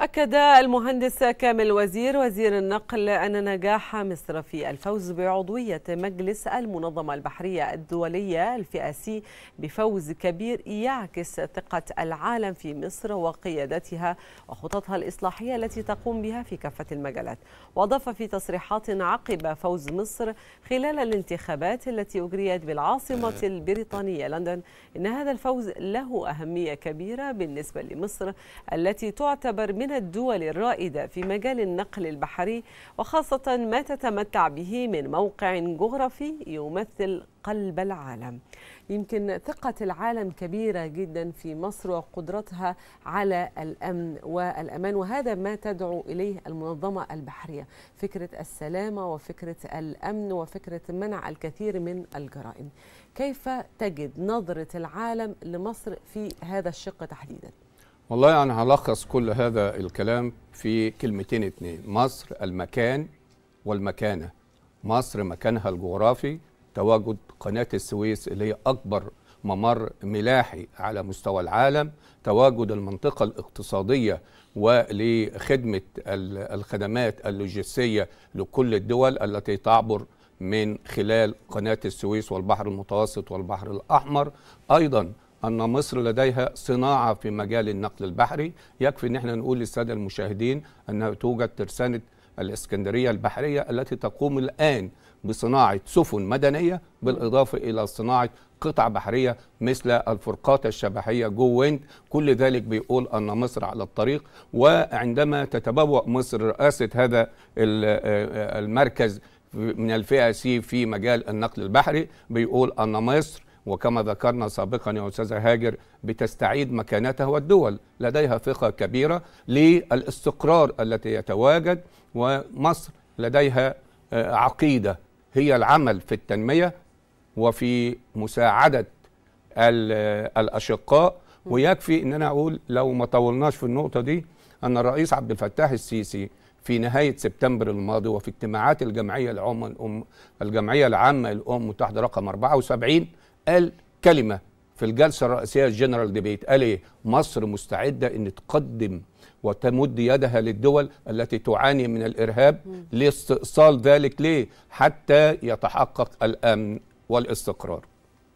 أكد المهندس كامل وزير وزير النقل أن نجاح مصر في الفوز بعضوية مجلس المنظمة البحرية الدولية الفئاسي بفوز كبير يعكس ثقة العالم في مصر وقيادتها وخططها الإصلاحية التي تقوم بها في كافة المجالات وأضاف في تصريحات عقب فوز مصر خلال الانتخابات التي أجريت بالعاصمة البريطانية لندن أن هذا الفوز له أهمية كبيرة بالنسبة لمصر التي تعتبر من من الدول الرائدة في مجال النقل البحري وخاصة ما تتمتع به من موقع جغرافي يمثل قلب العالم يمكن ثقة العالم كبيرة جدا في مصر وقدرتها على الأمن والأمان وهذا ما تدعو إليه المنظمة البحرية فكرة السلامة وفكرة الأمن وفكرة منع الكثير من الجرائم كيف تجد نظرة العالم لمصر في هذا الشق تحديداً؟ والله يعني هلخص كل هذا الكلام في كلمتين اتنين مصر المكان والمكانة مصر مكانها الجغرافي تواجد قناة السويس اللي هي أكبر ممر ملاحي على مستوى العالم تواجد المنطقة الاقتصادية ولخدمة الخدمات اللوجستية لكل الدول التي تعبر من خلال قناة السويس والبحر المتوسط والبحر الأحمر أيضا أن مصر لديها صناعة في مجال النقل البحري يكفي أن احنا نقول للسادة المشاهدين أنها توجد ترسانة الإسكندرية البحرية التي تقوم الآن بصناعة سفن مدنية بالإضافة إلى صناعة قطع بحرية مثل الفرقات الشبحية جو ويند كل ذلك بيقول أن مصر على الطريق وعندما تتبوأ مصر رئاسة هذا آه، آه، المركز من الفئة سي في مجال النقل البحري بيقول أن مصر وكما ذكرنا سابقا يا أستاذة هاجر بتستعيد مكانتها والدول لديها ثقة كبيرة للاستقرار التي يتواجد ومصر لديها آه، عقيدة هي العمل في التنمية وفي مساعدة آه، الأشقاء ويكفي أن أنا أقول لو ما طولناش في النقطة دي أن الرئيس عبد الفتاح السيسي في نهاية سبتمبر الماضي وفي اجتماعات الجمعية العامة الجمعية العامة الامم المتحدة رقم 74 قال كلمه في الجلسه الرئاسيه الجنرال ديبيت قال ايه؟ مصر مستعده ان تقدم وتمد يدها للدول التي تعاني من الارهاب لاستئصال ذلك ليه؟ حتى يتحقق الامن والاستقرار.